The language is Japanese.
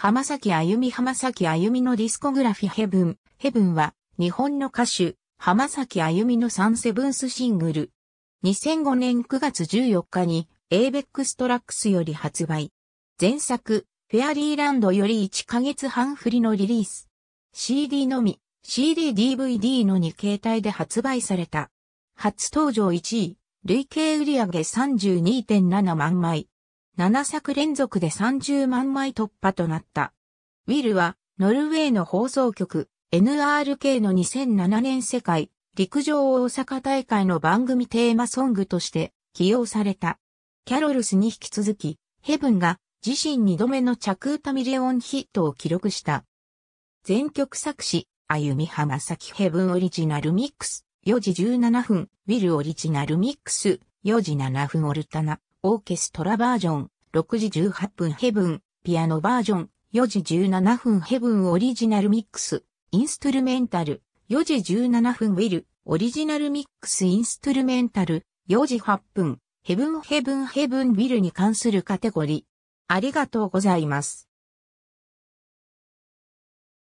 浜崎あゆみ浜崎あゆみのディスコグラフィヘブン。ヘブンは日本の歌手浜崎あゆみのサンセブンスシングル。2005年9月14日に ABEX トラックスより発売。前作フェアリーランドより1ヶ月半振りのリリース。CD のみ、CD-DVD の2形態で発売された。初登場1位、累計売上32.7万枚。7作連続で30万枚突破となった。ウィルは、ノルウェーの放送局、NRK の2007年世界、陸上大阪大会の番組テーマソングとして起用された。キャロルスに引き続き、ヘブンが自身2度目の着歌ミリオンヒットを記録した。全曲作詞、歩み浜きヘブンオリジナルミックス、4時17分、ウィルオリジナルミックス、4時7分オルタナ。オーケストラバージョン、6時18分ヘブン、ピアノバージョン、4時17分ヘブンオリジナルミックス、インストゥルメンタル、4時17分ウィル、オリジナルミックスインストゥルメンタル、4時8分、ヘブンヘブンヘブンウィルに関するカテゴリー。ありがとうございます。